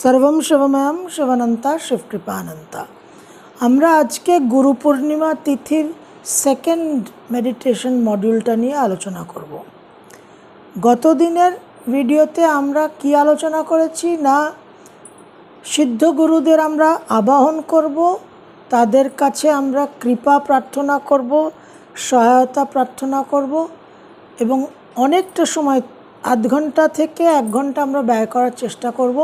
সর্বম শিবময়াম শিবানন্তা শিবকৃপানন্তা আমরা আজকে গুরু পূর্ণিমা তিথির সেকেন্ড মেডিটেশন মডিউলটা নিয়ে আলোচনা করব গত দিনের ভিডিওতে আমরা কি আলোচনা করেছি না সিদ্ধ গুরুদের আমরা আবাহন করব তাদের কাছে আমরা কৃপা প্রার্থনা করব সহায়তা প্রার্থনা করব এবং অনেকটা সময় আধ ঘন্টা থেকে এক ঘন্টা আমরা ব্যয় করার চেষ্টা করব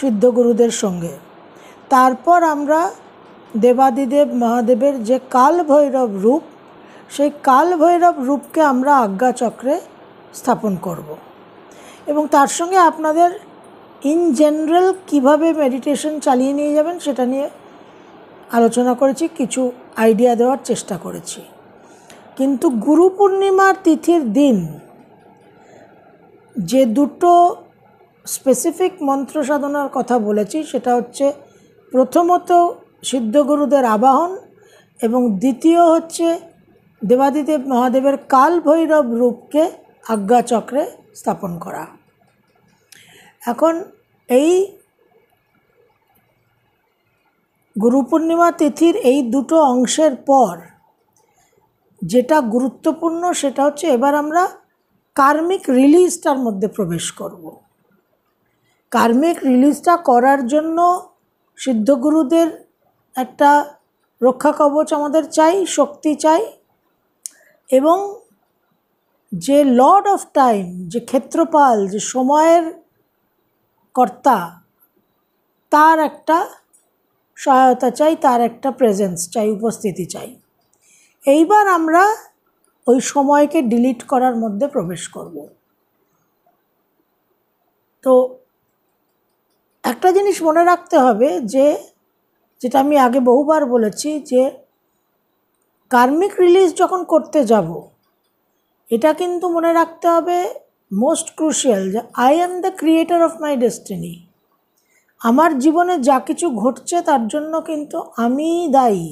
সিদ্ধ গুরুদের সঙ্গে তারপর আমরা দেবাদিদেব মহাদেবের যে কাল ভৈরব রূপ সেই কাল ভৈরব রূপকে আমরা আজ্ঞাচক্রে স্থাপন করব। এবং তার সঙ্গে আপনাদের ইন জেনারেল কিভাবে মেডিটেশন চালিয়ে নিয়ে যাবেন সেটা নিয়ে আলোচনা করেছি কিছু আইডিয়া দেওয়ার চেষ্টা করেছি কিন্তু গুরু পূর্ণিমার তিথির দিন যে দুটো স্পেসিফিক মন্ত্র সাধনার কথা বলেছি সেটা হচ্ছে প্রথমত সিদ্ধগুরুদের আবাহন এবং দ্বিতীয় হচ্ছে দেবাদিদেব মহাদেবের কাল ভৈরব রূপকে আজ্ঞাচক্রে স্থাপন করা এখন এই গুরু পূর্ণিমা তিথির এই দুটো অংশের পর যেটা গুরুত্বপূর্ণ সেটা হচ্ছে এবার আমরা কার্মিক রিলিজটার মধ্যে প্রবেশ করবো কার্মিক রিলিজটা করার জন্য সিদ্ধগুরুদের একটা রক্ষা কবচ আমাদের চাই শক্তি চাই এবং যে লর্ড অফ টাইম যে ক্ষেত্রপাল যে সময়ের কর্তা তার একটা সহায়তা চাই তার একটা প্রেজেন্স চাই উপস্থিতি চাই এইবার আমরা ওই সময়কে ডিলিট করার মধ্যে প্রবেশ করব তো একটা জিনিস মনে রাখতে হবে যে যেটা আমি আগে বহুবার বলেছি যে কার্মিক রিলিজ যখন করতে যাব এটা কিন্তু মনে রাখতে হবে মোস্ট ক্রুশিয়াল যে I am the creator of my destiny আমার জীবনে যা কিছু ঘটছে তার জন্য কিন্তু আমি দায়ী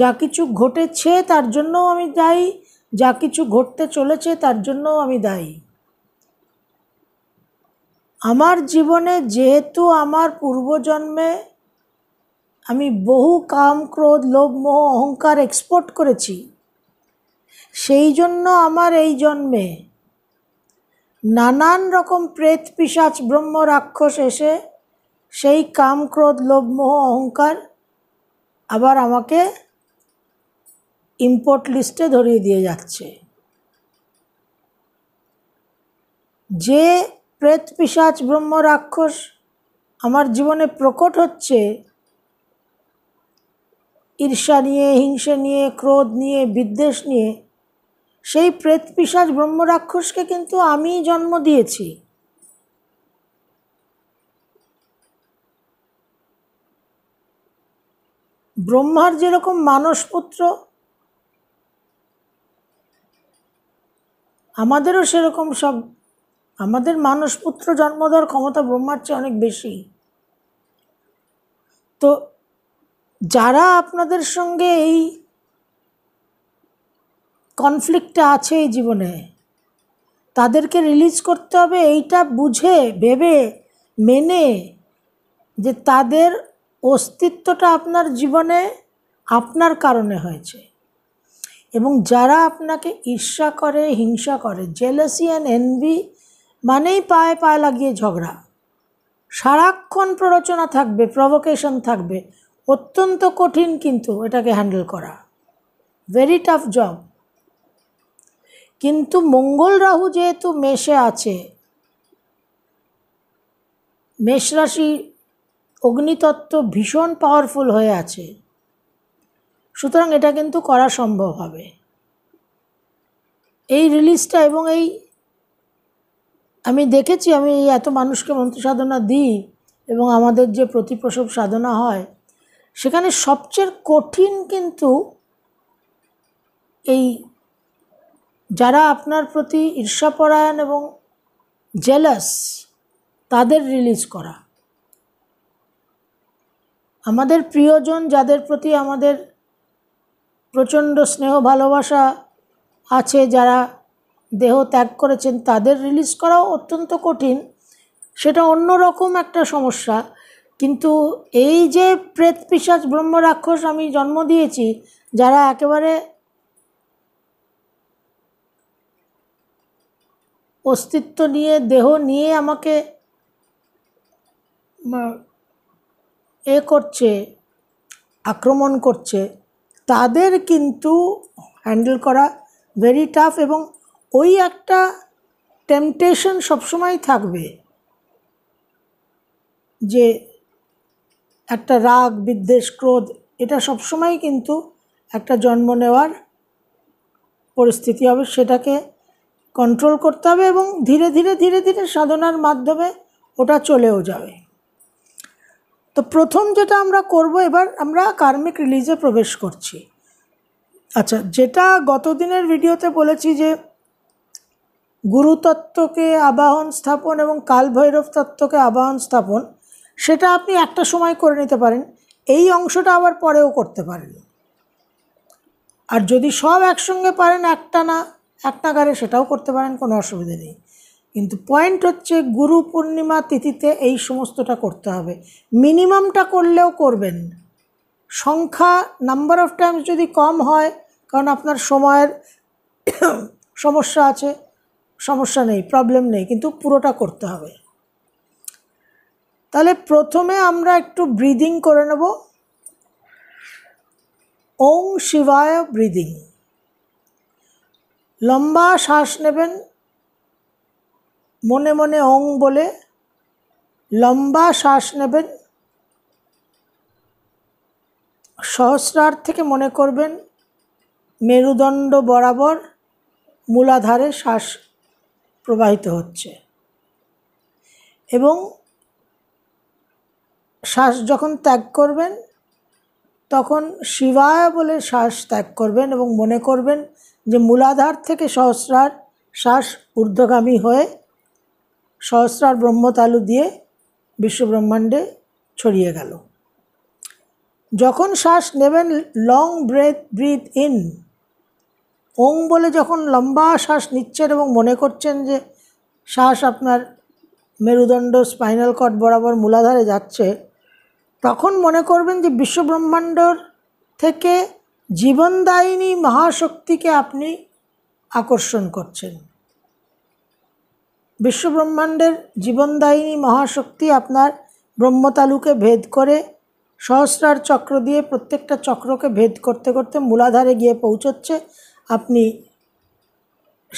যা কিছু ঘটেছে তার জন্যও আমি দায়ী যা কিছু ঘটতে চলেছে তার জন্যও আমি দায়ী আমার জীবনে যেহেতু আমার পূর্বজন্মে আমি বহু কাম ক্রোধ লোভ মোহ অহংকার এক্সপোর্ট করেছি সেই জন্য আমার এই জন্মে নানান রকম প্রেত পিসাচ ব্রহ্ম রাক্ষস এসে সেই কাম ক্রোধ লোভ মোহ অহংকার আবার আমাকে ইম্পোর্ট লিস্টে ধরিয়ে দিয়ে যাচ্ছে যে প্রেত পিসাচ ব্রহ্ম রাক্ষস আমার জীবনে প্রকট হচ্ছে ঈর্ষা নিয়ে হিংসে নিয়ে ক্রোধ নিয়ে বিদ্বেষ নিয়ে সেই প্রেত পিসাজ ব্রহ্মরাক্ষসকে কিন্তু আমি জন্ম দিয়েছি ব্রহ্মার যেরকম মানসপুত্র আমাদেরও সেরকম সব আমাদের মানুষপুত্র জন্ম দেওয়ার ক্ষমতা ব্রহ্মার চেয়ে অনেক বেশি তো যারা আপনাদের সঙ্গে এই কনফ্লিক্টটা আছে এই জীবনে তাদেরকে রিলিজ করতে হবে এইটা বুঝে ভেবে মেনে যে তাদের অস্তিত্বটা আপনার জীবনে আপনার কারণে হয়েছে এবং যারা আপনাকে ঈর্ষা করে হিংসা করে জেলাসি অ্যান্ড এনভি মানেই পায়ে পায়ে লাগিয়ে ঝগড়া সারাক্ষণ প্ররোচনা থাকবে প্রভোকেশন থাকবে অত্যন্ত কঠিন কিন্তু এটাকে হ্যান্ডেল করা ভেরি টাফ জব কিন্তু মঙ্গল রাহু যেহেতু মেষে আছে মেষ রাশি অগ্নিতত্ত্ব ভীষণ পাওয়ারফুল হয়ে আছে সুতরাং এটা কিন্তু করা সম্ভব হবে এই রিলিজটা এবং এই আমি দেখেছি আমি এত মানুষকে মন্ত্র সাধনা দিই এবং আমাদের যে প্রতিপ্রসব সাধনা হয় সেখানে সবচেয়ে কঠিন কিন্তু এই যারা আপনার প্রতি ঈর্ষাপরায়ণ এবং জেলাস তাদের রিলিজ করা আমাদের প্রিয়জন যাদের প্রতি আমাদের প্রচণ্ড স্নেহ ভালোবাসা আছে যারা দেহ ত্যাগ করেছেন তাদের রিলিজ করাও অত্যন্ত কঠিন সেটা অন্য রকম একটা সমস্যা কিন্তু এই যে প্রেত পিসাজ ব্রহ্ম রাক্ষস আমি জন্ম দিয়েছি যারা একেবারে অস্তিত্ব নিয়ে দেহ নিয়ে আমাকে এ করছে আক্রমণ করছে তাদের কিন্তু হ্যান্ডেল করা ভেরি টাফ এবং ওই একটা টেম্পটেশন সবসময় থাকবে যে একটা রাগ বিদ্বেষ ক্রোধ এটা সবসময় কিন্তু একটা জন্ম নেওয়ার পরিস্থিতি হবে সেটাকে কন্ট্রোল করতে হবে এবং ধীরে ধীরে ধীরে ধীরে সাধনার মাধ্যমে ওটা চলেও যাবে তো প্রথম যেটা আমরা করব এবার আমরা কার্মিক রিলিজে প্রবেশ করছি আচ্ছা যেটা গত দিনের ভিডিওতে বলেছি যে গুরুতত্ত্বকে আবাহন স্থাপন এবং কালভৈরব তত্ত্বকে আবাহন স্থাপন সেটা আপনি একটা সময় করে নিতে পারেন এই অংশটা আবার পরেও করতে পারেন আর যদি সব একসঙ্গে পারেন একটা না একটা সেটাও করতে পারেন কোনো অসুবিধে নেই কিন্তু পয়েন্ট হচ্ছে গুরু পূর্ণিমা তিথিতে এই সমস্তটা করতে হবে মিনিমামটা করলেও করবেন সংখ্যা নাম্বার অফ টাইমস যদি কম হয় কারণ আপনার সময়ের সমস্যা আছে সমস্যা নেই প্রবলেম নেই কিন্তু পুরোটা করতে হবে তাহলে প্রথমে আমরা একটু ব্রিদিং করে নেব ওং শিবায় ব্রিদিং লম্বা শ্বাস নেবেন মনে মনে ওং বলে লম্বা শ্বাস নেবেন সহস্রার থেকে মনে করবেন মেরুদণ্ড বরাবর মূলাধারে শ্বাস প্রবাহিত হচ্ছে এবং শ্বাস যখন ত্যাগ করবেন তখন শিবায় বলে শ্বাস ত্যাগ করবেন এবং মনে করবেন যে মূলাধার থেকে সহস্রার শ্বাস ঊর্ধ্বগামী হয়ে সহস্রার ব্রহ্মতালু দিয়ে বিশ্বব্রহ্মাণ্ডে ছড়িয়ে গেল যখন শ্বাস নেবেন লং ব্রেথ ব্রিথ ইন ওং বলে যখন লম্বা শ্বাস নিচ্ছেন এবং মনে করছেন যে শ্বাস আপনার মেরুদণ্ড স্পাইনাল কট বরাবর মূলাধারে যাচ্ছে তখন মনে করবেন যে বিশ্বব্রহ্মাণ্ডর থেকে জীবনদায়িনী মহাশক্তিকে আপনি আকর্ষণ করছেন বিশ্বব্রহ্মাণ্ডের জীবনদায়িনী মহাশক্তি আপনার ব্রহ্মতালুকে ভেদ করে সহস্রার চক্র দিয়ে প্রত্যেকটা চক্রকে ভেদ করতে করতে মূলাধারে গিয়ে পৌঁছচ্ছে আপনি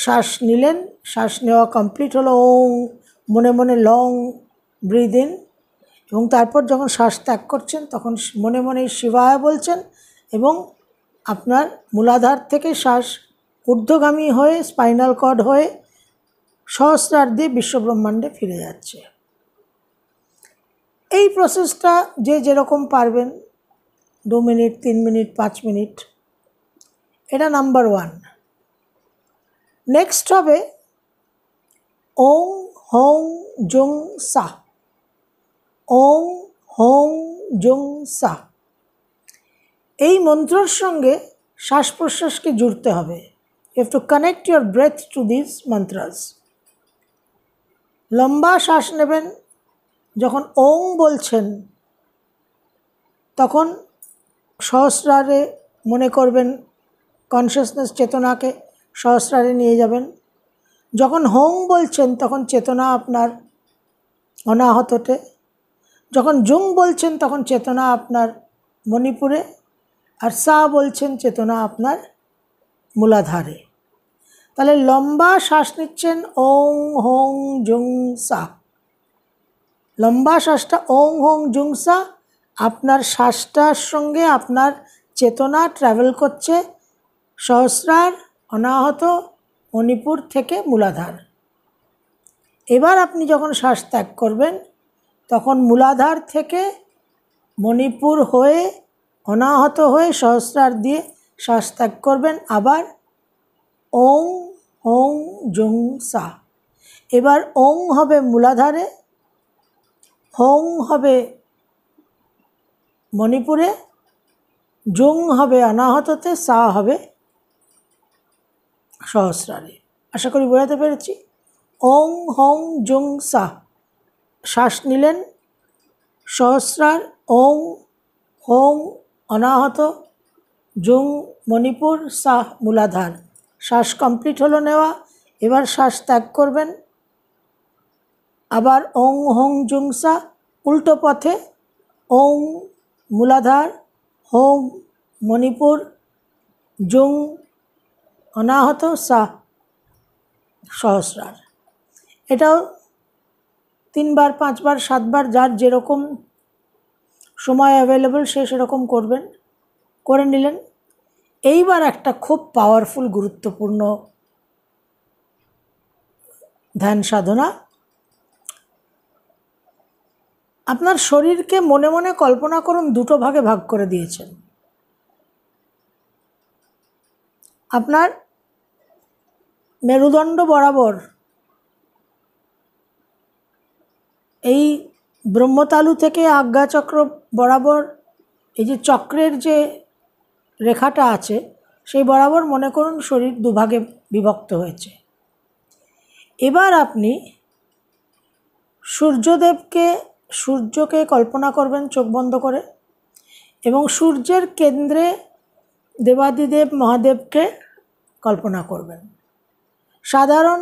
শ্বাস নিলেন শ্বাস নেওয়া কমপ্লিট হলো ওং মনে মনে লং ব্রিদ ইন এবং তারপর যখন শ্বাস ত্যাগ করছেন তখন মনে মনে শিবায় বলছেন এবং আপনার মূলাধার থেকে শ্বাস ঊর্ধ্বগামী হয়ে স্পাইনাল কর্ড হয়ে সহস্রার্ধে বিশ্বব্রহ্মাণ্ডে ফিরে যাচ্ছে এই প্রসেসটা যে যেরকম পারবেন দু মিনিট তিন মিনিট পাঁচ মিনিট এটা নাম্বার ওয়ান নেক্সট হবে ওং হং জং সা ওং হং জং সা এই মন্ত্রর সঙ্গে শ্বাস প্রশ্বাসকে জুড়তে হবে you to connect your breath to this mantras লম্বা শ্বাস নেবেন যখন ওং বলছেন তখন সহস্রারে মনে করবেন কনসিয়াসনেস চেতনাকে সহস্রারে নিয়ে যাবেন যখন হোম বলছেন তখন চেতনা আপনার অনাহততে যখন জুং বলছেন তখন চেতনা আপনার মণিপুরে আর সা বলছেন চেতনা আপনার মূলাধারে তাহলে লম্বা শ্বাস নিচ্ছেন ওং হোং জুং সা লম্বা শ্বাসটা ওং হোং জুং সা আপনার শ্বাসটার সঙ্গে আপনার চেতনা ট্রাভেল করছে সহস্রার অনাহত মণিপুর থেকে মূলাধার এবার আপনি যখন শ্বাস ত্যাগ করবেন তখন মূলাধার থেকে মণিপুর হয়ে অনাহত হয়ে সহস্রার দিয়ে শ্বাস ত্যাগ করবেন আবার ওং ওং জং সা এবার ওং হবে মূলাধারে হং হবে মণিপুরে জং হবে অনাহততে সা হবে সহস্রারে আশা করি বোঝাতে পেরেছি ওং হং জং সাহ শ্বাস নিলেন সহস্রার ওং হং অনাহত জং মণিপুর সাহ মূলাধার শ্বাস কমপ্লিট হলো নেওয়া এবার শ্বাস ত্যাগ করবেন আবার ওং হোং জুং সা উল্টো পথে ওং মূলাধার হোং মণিপুর জুং অনাহত সা সহস্রার এটাও তিনবার পাঁচবার সাতবার যার যেরকম সময় অ্যাভেলেবল সে সেরকম করবেন করে নিলেন এইবার একটা খুব পাওয়ারফুল গুরুত্বপূর্ণ ধ্যান সাধনা আপনার শরীরকে মনে মনে কল্পনা করুন দুটো ভাগে ভাগ করে দিয়েছেন আপনার মেরুদণ্ড বরাবর এই ব্রহ্মতালু থেকে আজ্ঞাচক্র বরাবর এই যে চক্রের যে রেখাটা আছে সেই বরাবর মনে করুন শরীর দুভাগে বিভক্ত হয়েছে এবার আপনি সূর্যদেবকে সূর্যকে কল্পনা করবেন চোখ বন্ধ করে এবং সূর্যের কেন্দ্রে দেবাদিদেব মহাদেবকে কল্পনা করবেন সাধারণ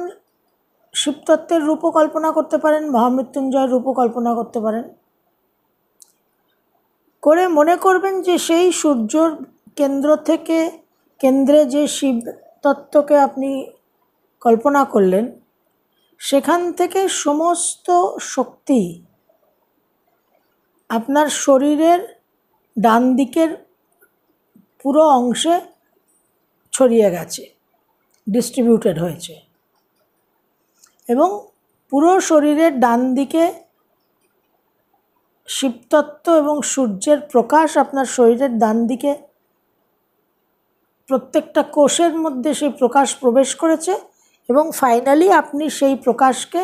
শিবতত্ত্বের রূপও কল্পনা করতে পারেন মহামৃত্যুঞ্জয়ের রূপও কল্পনা করতে পারেন করে মনে করবেন যে সেই সূর্যর কেন্দ্র থেকে কেন্দ্রে যে শিব তত্ত্বকে আপনি কল্পনা করলেন সেখান থেকে সমস্ত শক্তি আপনার শরীরের ডান দিকের পুরো অংশে ছড়িয়ে গেছে ডিস্ট্রিবিউটেড হয়েছে এবং পুরো শরীরের ডান দিকে শিবতত্ত্ব এবং সূর্যের প্রকাশ আপনার শরীরের ডান দিকে প্রত্যেকটা কোষের মধ্যে সেই প্রকাশ প্রবেশ করেছে এবং ফাইনালি আপনি সেই প্রকাশকে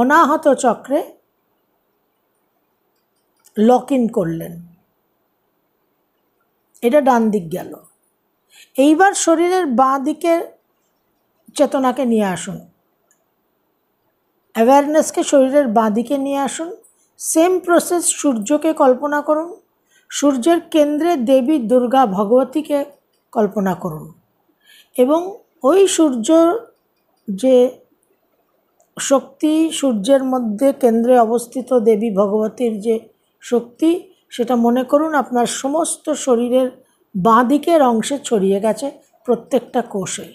অনাহত চক্রে লক ইন করলেন এটা ডান দিক গেল এইবার শরীরের বাঁ দিকের চেতনাকে নিয়ে আসুন অ্যাওয়ারনেসকে শরীরের বাঁ দিকে নিয়ে আসুন সেম প্রসেস সূর্যকে কল্পনা করুন সূর্যের কেন্দ্রে দেবী দুর্গা ভগবতীকে কল্পনা করুন এবং ওই সূর্য যে শক্তি সূর্যের মধ্যে কেন্দ্রে অবস্থিত দেবী ভগবতীর যে শক্তি সেটা মনে করুন আপনার সমস্ত শরীরের বাঁ দিকের অংশে ছড়িয়ে গেছে প্রত্যেকটা কোষে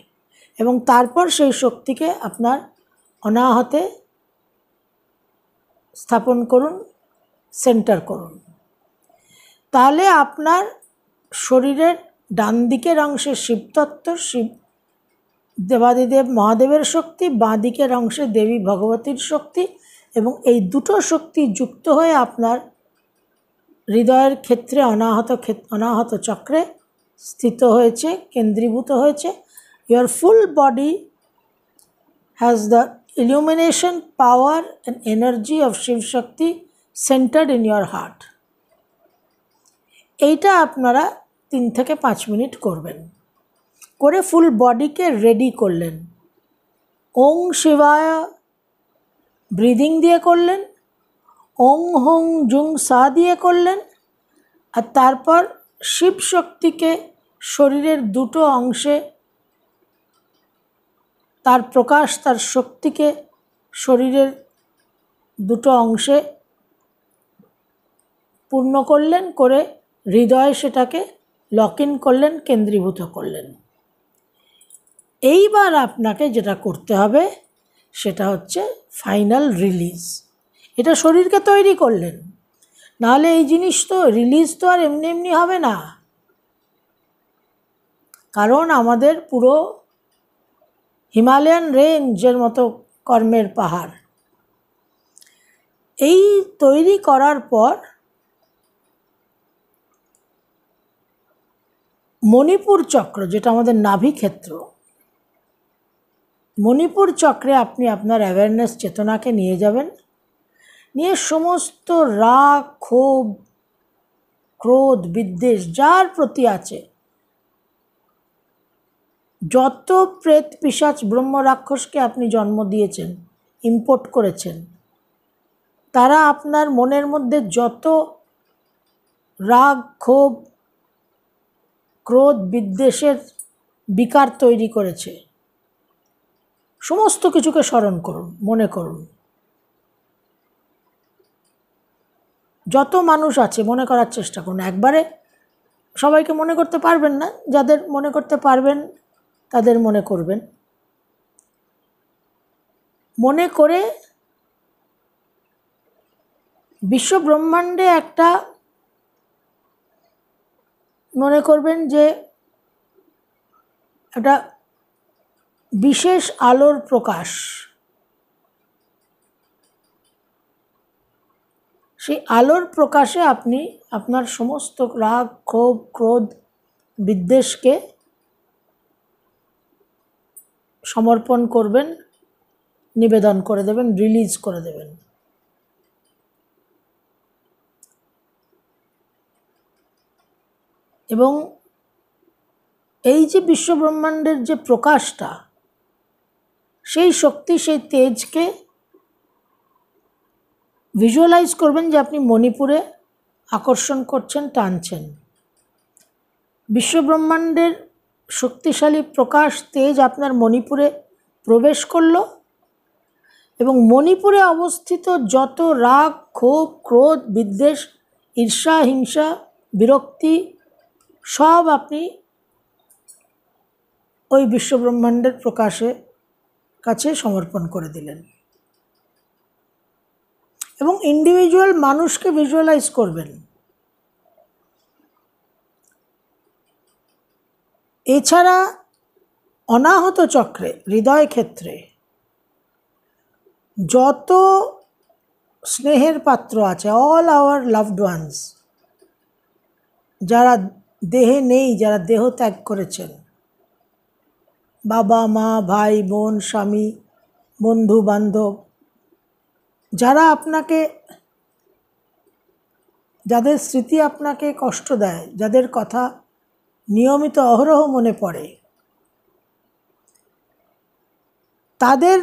এবং তারপর সেই শক্তিকে আপনার অনাহতে স্থাপন করুন সেন্টার করুন তাহলে আপনার শরীরের ডান দিকের অংশে শিবতত্ত্ব শিব দেবাদিদেব মহাদেবের শক্তি বাঁ দিকের অংশে দেবী ভগবতীর শক্তি এবং এই দুটো শক্তি যুক্ত হয়ে আপনার হৃদয়ের ক্ষেত্রে অনাহত অনাহত চক্রে স্থিত হয়েছে কেন্দ্রীভূত হয়েছে your full body has the illumination power and energy of Shivshakti centred in your heart এইটা আপনারা তিন থেকে পাঁচ মিনিট করবেন করে ফুল বডিকে রেডি করলেন ওং শিবায় ব্রিদিং দিয়ে করলেন ওং হোং জুং সা দিয়ে করলেন আর তারপর শিব শক্তিকে শরীরের দুটো অংশে তার প্রকাশ তার শক্তিকে শরীরের দুটো অংশে পূর্ণ করলেন করে হৃদয়ে সেটাকে লক ইন করলেন কেন্দ্রীভূত করলেন এইবার আপনাকে যেটা করতে হবে সেটা হচ্ছে ফাইনাল রিলিজ এটা শরীরকে তৈরি করলেন নাহলে এই জিনিস তো রিলিজ তো আর এমনি এমনি হবে না কারণ আমাদের পুরো হিমালয়ান রেঞ্জের মতো কর্মের পাহাড় এই তৈরি করার পর মণিপুর চক্র যেটা আমাদের নাভি ক্ষেত্র মণিপুর চক্রে আপনি আপনার অ্যাওয়ারনেস চেতনাকে নিয়ে যাবেন নিয়ে সমস্ত রাগ ক্ষোভ ক্রোধ বিদ্বেষ যার প্রতি আছে যত প্রেত পিসাচ ব্রহ্ম রাক্ষসকে আপনি জন্ম দিয়েছেন ইম্পোর্ট করেছেন তারা আপনার মনের মধ্যে যত রাগ ক্ষোভ ক্রোধ বিদ্বেষের বিকার তৈরি করেছে সমস্ত কিছুকে স্মরণ করুন মনে করুন যত মানুষ আছে মনে করার চেষ্টা করুন একবারে সবাইকে মনে করতে পারবেন না যাদের মনে করতে পারবেন তাদের মনে করবেন মনে করে বিশ্ব ব্রহ্মাণ্ডে একটা মনে করবেন যে একটা বিশেষ আলোর প্রকাশ সেই আলোর প্রকাশে আপনি আপনার সমস্ত রাগ ক্ষোভ ক্রোধ বিদ্বেষকে সমর্পণ করবেন নিবেদন করে দেবেন রিলিজ করে দেবেন এবং এই যে বিশ্বব্রহ্মাণ্ডের যে প্রকাশটা সেই শক্তি সেই তেজকে ভিজুয়ালাইজ করবেন যে আপনি মণিপুরে আকর্ষণ করছেন টানছেন বিশ্বব্রহ্মাণ্ডের শক্তিশালী প্রকাশ তেজ আপনার মণিপুরে প্রবেশ করল এবং মণিপুরে অবস্থিত যত রাগ ক্ষোভ ক্রোধ বিদ্বেষ ঈর্ষা হিংসা বিরক্তি সব আপনি ওই বিশ্বব্রহ্মাণ্ডের প্রকাশে কাছে সমর্পণ করে দিলেন এবং ইন্ডিভিজুয়াল মানুষকে ভিজুয়ালাইজ করবেন এছাড়া অনাহত চক্রে হৃদয় ক্ষেত্রে যত স্নেহের পাত্র আছে অল আওয়ার লাভড ওয়ান্স যারা দেহে নেই যারা দেহ ত্যাগ করেছেন বাবা মা ভাই বোন স্বামী বন্ধু বান্ধব যারা আপনাকে যাদের স্মৃতি আপনাকে কষ্ট দেয় যাদের কথা নিয়মিত অহরহ মনে পড়ে তাদের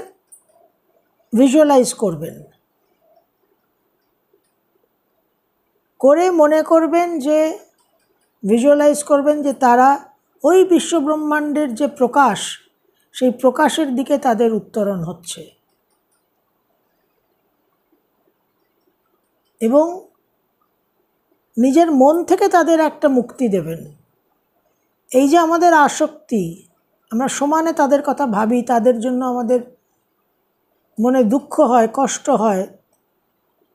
ভিজুয়ালাইজ করবেন করে মনে করবেন যে ভিজুয়ালাইজ করবেন যে তারা ওই বিশ্বব্রহ্মাণ্ডের যে প্রকাশ সেই প্রকাশের দিকে তাদের উত্তরণ হচ্ছে এবং নিজের মন থেকে তাদের একটা মুক্তি দেবেন এই যে আমাদের আসক্তি আমরা সমানে তাদের কথা ভাবি তাদের জন্য আমাদের মনে দুঃখ হয় কষ্ট হয়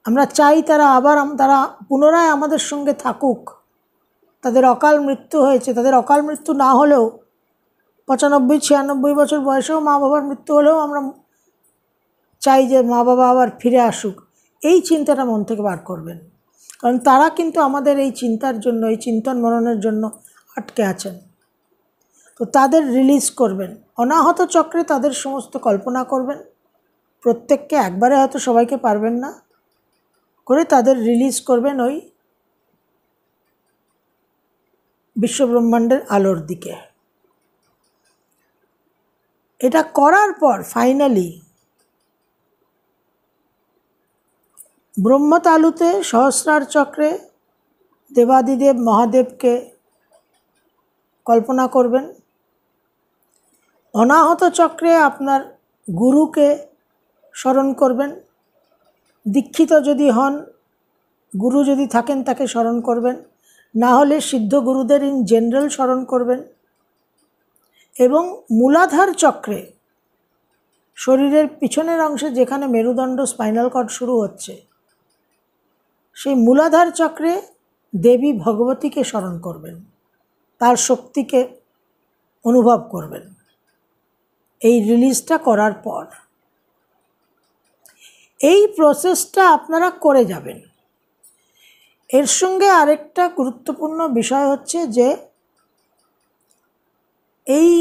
আমরা চাই তারা আবার তারা পুনরায় আমাদের সঙ্গে থাকুক তাদের অকাল মৃত্যু হয়েছে তাদের অকাল মৃত্যু না হলেও পঁচানব্বই ছিয়ানব্বই বছর বয়সেও মা বাবার মৃত্যু হলেও আমরা চাই যে মা বাবা আবার ফিরে আসুক এই চিন্তাটা মন থেকে বার করবেন কারণ তারা কিন্তু আমাদের এই চিন্তার জন্য এই চিন্তন মননের জন্য আটকে আছেন তো তাদের রিলিজ করবেন অনাহত চক্রে তাদের সমস্ত কল্পনা করবেন প্রত্যেককে একবারে হয়তো সবাইকে পারবেন না করে তাদের রিলিজ করবেন ওই বিশ্বব্রহ্মাণ্ডের আলোর দিকে এটা করার পর ফাইনালি ব্রহ্মতালুতে সহস্রার চক্রে দেবাদিদেব মহাদেবকে কল্পনা করবেন অনাহত চক্রে আপনার গুরুকে স্মরণ করবেন দীক্ষিত যদি হন গুরু যদি থাকেন তাকে স্মরণ করবেন না হলে সিদ্ধ গুরুদের ইন জেনারেল স্মরণ করবেন এবং মূলাধার চক্রে শরীরের পিছনের অংশে যেখানে মেরুদণ্ড স্পাইনাল কর্ড শুরু হচ্ছে সেই মূলাধার চক্রে দেবী ভগবতীকে স্মরণ করবেন তার শক্তিকে অনুভব করবেন এই রিলিজটা করার পর এই প্রসেসটা আপনারা করে যাবেন এর সঙ্গে আরেকটা গুরুত্বপূর্ণ বিষয় হচ্ছে যে এই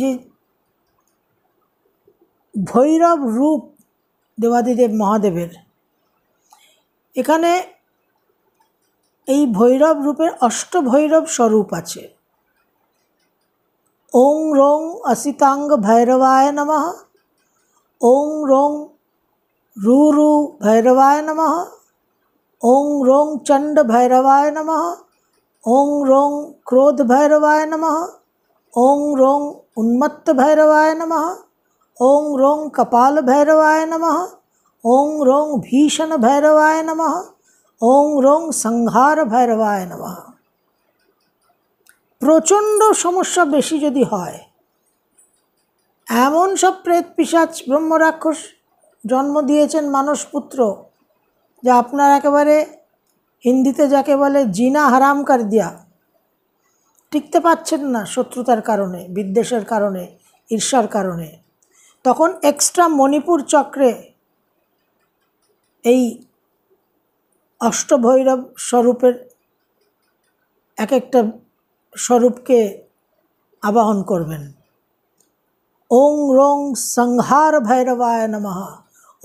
যে ভৈরব রূপ দেবাদিদেব মহাদেবের এখানে এই ভৈরব রূপের অষ্টভৈরব স্বরূপ আছে ওং রং অসিতাঙ্গ ভৈরবায় নম ওং রং রুরু ভৈরবায় নম ওং রং চণ্ড ভৈরবায় নম ओं रों क्रोध भैरवाय नमः ओं रों उन्मत्त भैरवाय नमः ओं रों कपाल भैरवाय नमः ওং রং ভীষণ ভৈরবায় নম ওং রং সংহার ভৈরবায় নম প্রচণ্ড সমস্যা বেশি যদি হয় এমন সব প্রেত পিসাচ ব্রহ্মরাক্ষস জন্ম দিয়েছেন মানুষ পুত্র যা আপনার একেবারে হিন্দিতে যাকে বলে জিনা হারাম কার দিয়া টিকতে পাচ্ছেন না শত্রুতার কারণে বিদ্বেষের কারণে ঈর্ষার কারণে তখন এক্সট্রা মণিপুর চক্রে এই অষ্টভৈরব স্বরূপের এক একটা স্বরূপকে আবাহন করবেন ওং রং সংহার ভৈরবায় নমঃ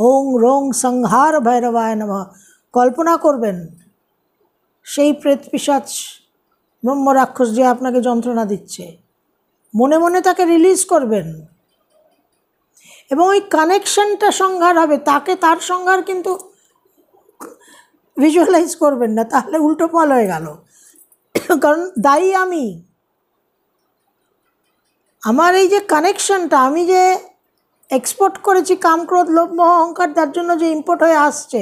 ওং রং সংহার ভৈরবায় নমঃ কল্পনা করবেন সেই প্রেত পিসাচ রাক্ষস যে আপনাকে যন্ত্রণা দিচ্ছে মনে মনে তাকে রিলিজ করবেন এবং ওই কানেকশনটা সংহার হবে তাকে তার সংহার কিন্তু ভিজুয়ালাইজ করবেন না তাহলে উল্টো ফল হয়ে গেল কারণ দায়ী আমি আমার এই যে কানেকশনটা আমি যে এক্সপোর্ট করেছি কামক্রোধ লোভ মহ অহংকার তার জন্য যে ইম্পোর্ট হয়ে আসছে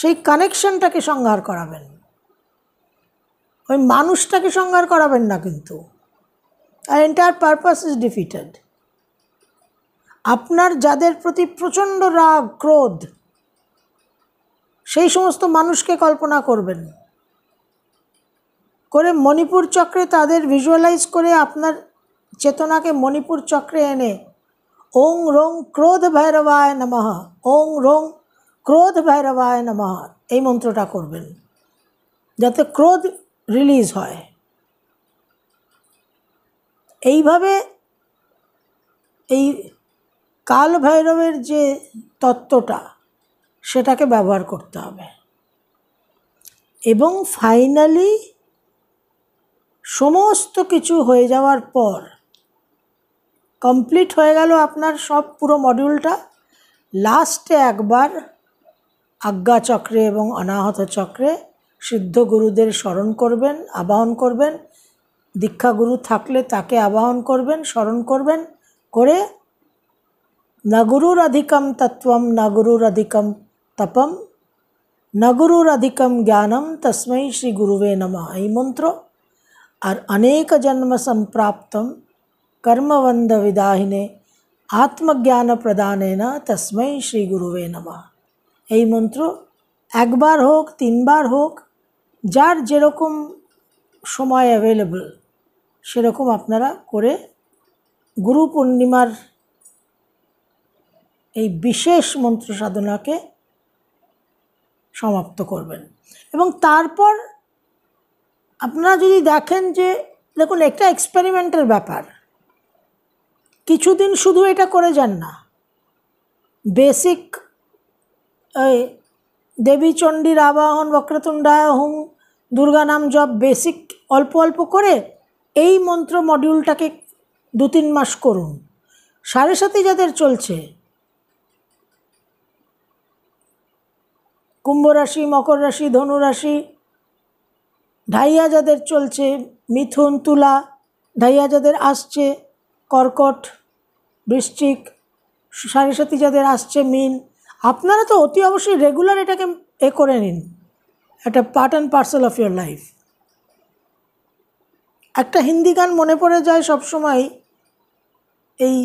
সেই কানেকশনটাকে সংহার করাবেন ওই মানুষটাকে সংহার করাবেন না কিন্তু আর এন্টায়ার পারপাস ইজ ডিফিটেড আপনার যাদের প্রতি প্রচণ্ড রাগ ক্রোধ সেই সমস্ত মানুষকে কল্পনা করবেন করে মণিপুর চক্রে তাদের ভিজুয়ালাইজ করে আপনার চেতনাকে মণিপুর চক্রে এনে ওং রং ক্রোধ ভৈরবায় নমহ ওং রং ক্রোধ ভৈরবায় নমহ এই মন্ত্রটা করবেন যাতে ক্রোধ রিলিজ হয় এইভাবে এই কাল ভৈরবের যে তত্ত্বটা সেটাকে ব্যবহার করতে হবে এবং ফাইনালি সমস্ত কিছু হয়ে যাওয়ার পর কমপ্লিট হয়ে গেল আপনার সব পুরো মডিউলটা লাস্টে একবার আজ্ঞা চক্রে এবং অনাহত চক্রে সিদ্ধ গুরুদের স্মরণ করবেন আবাহন করবেন দীক্ষাগুরু থাকলে তাকে আবাহন করবেন স্মরণ করবেন করে न गुरुरधिकम तत्व न गुरुरधिकं तपम न गुरुरधिकं ज्ञानं तस्मै श्रीगुरुवे नम ऐ मन्त्रो और अनेक जन्म संप्राप्तं कर्मवंद विदाहिने आत्मज्ञान प्रदान तस्मै श्री गुरुवे नमः এই মন্ত্র একবার হোক बार হোক যার যেরকম সময় অ্যাভেলেবল সেরকম আপনারা করে গুরু পূর্ণিমার এই বিশেষ মন্ত্র সাধনাকে সমাপ্ত করবেন এবং তারপর আপনারা যদি দেখেন যে দেখুন একটা এক্সপেরিমেন্টের ব্যাপার কিছুদিন শুধু এটা করে যান না বেসিক এই দেবী চণ্ডীর আবাহন বক্রতুণ্ডায় হুম দুর্গা নাম জপ বেসিক অল্প অল্প করে এই মন্ত্র মডিউলটাকে দু তিন মাস করুন সাড়ে সাথে যাদের চলছে কুম্ভ রাশি মকর রাশি ধনুরাশি ঢাইয়া যাদের চলছে মিথুন তুলা ঢাইয়া যাদের আসছে কর্কট বৃশ্চিক সাড়ে সাথী যাদের আসছে মিন আপনারা তো অতি অবশ্যই রেগুলার এটাকে এ করে নিন একটা part and parcel of your life একটা হিন্দি গান মনে পড়ে যায় সবসময় এই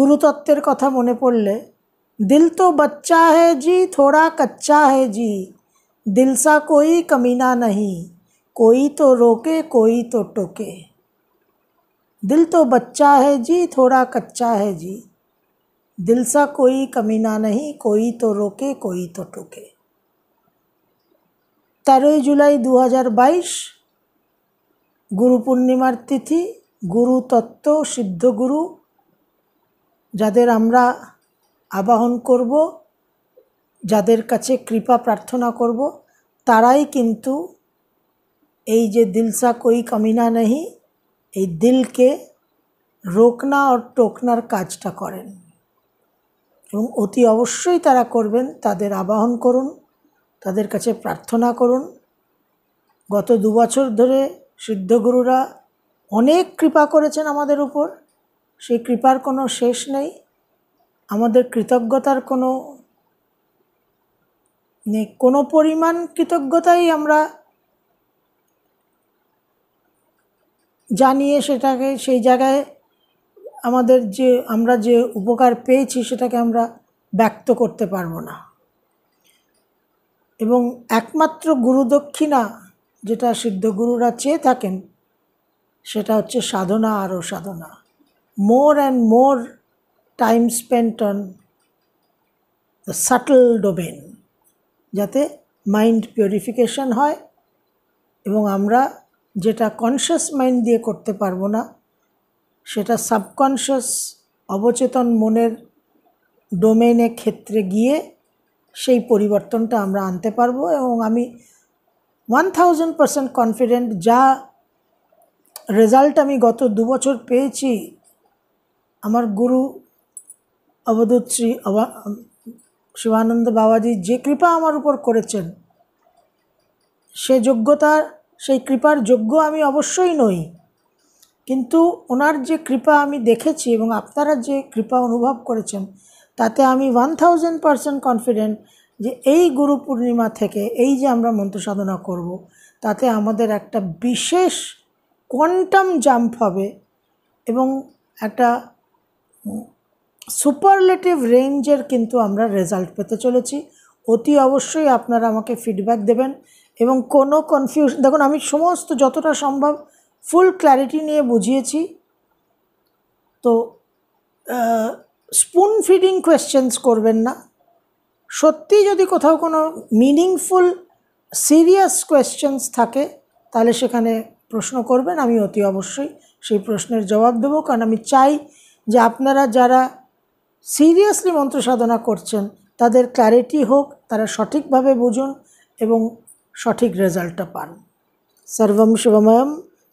গুরুতত্ত্বের কথা মনে পড়লে दिल तो बच्चा है जी थोड़ा कच्चा है जी दिल सा कोई कमीना नहीं कोई तो रोके कोई तो टोके दिल तो बच्चा है जी थोड़ा कच्चा है जी दिल सा कोई कमीना नहीं कोई तो रोके कोई तो टोके तेरह जुलाई 2022 गुरु पूर्णिमार तिथि गुरु तत्व सिद्ध गुरु जर हमारा আবাহন করব যাদের কাছে কৃপা প্রার্থনা করব তারাই কিন্তু এই যে দিলসা কই কমিনা নেই এই দিলকে রোকনা আর টোকনার কাজটা করেন এবং অতি অবশ্যই তারা করবেন তাদের আবাহন করুন তাদের কাছে প্রার্থনা করুন গত দু বছর ধরে সিদ্ধগুরুরা অনেক কৃপা করেছেন আমাদের উপর সেই কৃপার কোনো শেষ নেই আমাদের কৃতজ্ঞতার কোনো মানে কোনো পরিমাণ কৃতজ্ঞতাই আমরা জানিয়ে সেটাকে সেই জায়গায় আমাদের যে আমরা যে উপকার পেয়েছি সেটাকে আমরা ব্যক্ত করতে পারবো না এবং একমাত্র গুরুদক্ষিণা যেটা সিদ্ধ গুরুরা চেয়ে থাকেন সেটা হচ্ছে সাধনা আরও সাধনা more and more time spent on the subtle domain যাতে মাইন্ড পিউরিফিকেশন হয় এবং আমরা যেটা কনশিয়াস মাইন্ড দিয়ে করতে পারবো না সেটা সাবকনশিয়াস অবচেতন মনের ডোমেনে ক্ষেত্রে গিয়ে সেই পরিবর্তনটা আমরা আনতে পারবো এবং আমি ওয়ান থাউজেন্ড পারসেন্ট কনফিডেন্ট যা রেজাল্ট আমি গত দু বছর পেয়েছি আমার গুরু অবধূত শ্রী শিবানন্দ বাবাজি যে কৃপা আমার উপর করেছেন সে যোগ্যতা সেই কৃপার যোগ্য আমি অবশ্যই নই কিন্তু ওনার যে কৃপা আমি দেখেছি এবং আপনারা যে কৃপা অনুভব করেছেন তাতে আমি ওয়ান থাউজেন্ড পারসেন্ট কনফিডেন্ট যে এই গুরু পূর্ণিমা থেকে এই যে আমরা মন্ত্র সাধনা করব তাতে আমাদের একটা বিশেষ কোয়ান্টাম জাম্প হবে এবং একটা সুপারলেটিভ রেঞ্জের কিন্তু আমরা রেজাল্ট পেতে চলেছি অতি অবশ্যই আপনারা আমাকে ফিডব্যাক দেবেন এবং কোনো কনফিউশন দেখুন আমি সমস্ত যতটা সম্ভব ফুল ক্ল্যারিটি নিয়ে বুঝিয়েছি তো স্পুন ফিডিং কোয়েশ্চেন্স করবেন না সত্যি যদি কোথাও কোনো মিনিংফুল সিরিয়াস কোয়েশ্চেন্স থাকে তাহলে সেখানে প্রশ্ন করবেন আমি অতি অবশ্যই সেই প্রশ্নের জবাব দেবো কারণ আমি চাই যে আপনারা যারা সিরিয়াসলি মন্ত্র সাধনা করছেন তাদের ক্ল্যারিটি হোক তারা সঠিকভাবে বুঝুন এবং সঠিক রেজাল্টটা পান সর্বম শিবময়ম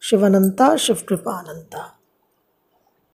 শিবানন্তা শিবকৃপা আনন্তা